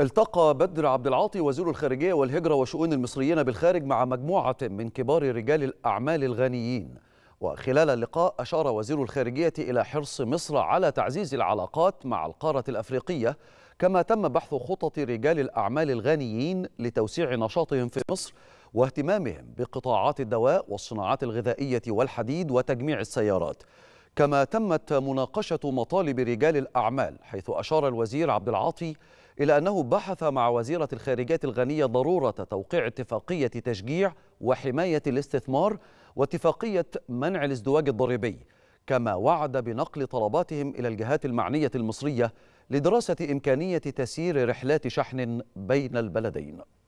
التقى بدر عبد العاطي وزير الخارجية والهجرة وشؤون المصريين بالخارج مع مجموعة من كبار رجال الأعمال الغنيين وخلال اللقاء أشار وزير الخارجية إلى حرص مصر على تعزيز العلاقات مع القارة الأفريقية كما تم بحث خطط رجال الأعمال الغنيين لتوسيع نشاطهم في مصر واهتمامهم بقطاعات الدواء والصناعات الغذائية والحديد وتجميع السيارات كما تمت مناقشة مطالب رجال الأعمال حيث أشار الوزير عبد العاطي إلى أنه بحث مع وزيرة الخارجية الغنية ضرورة توقيع اتفاقية تشجيع وحماية الاستثمار واتفاقية منع الازدواج الضريبي كما وعد بنقل طلباتهم إلى الجهات المعنية المصرية لدراسة إمكانية تسيير رحلات شحن بين البلدين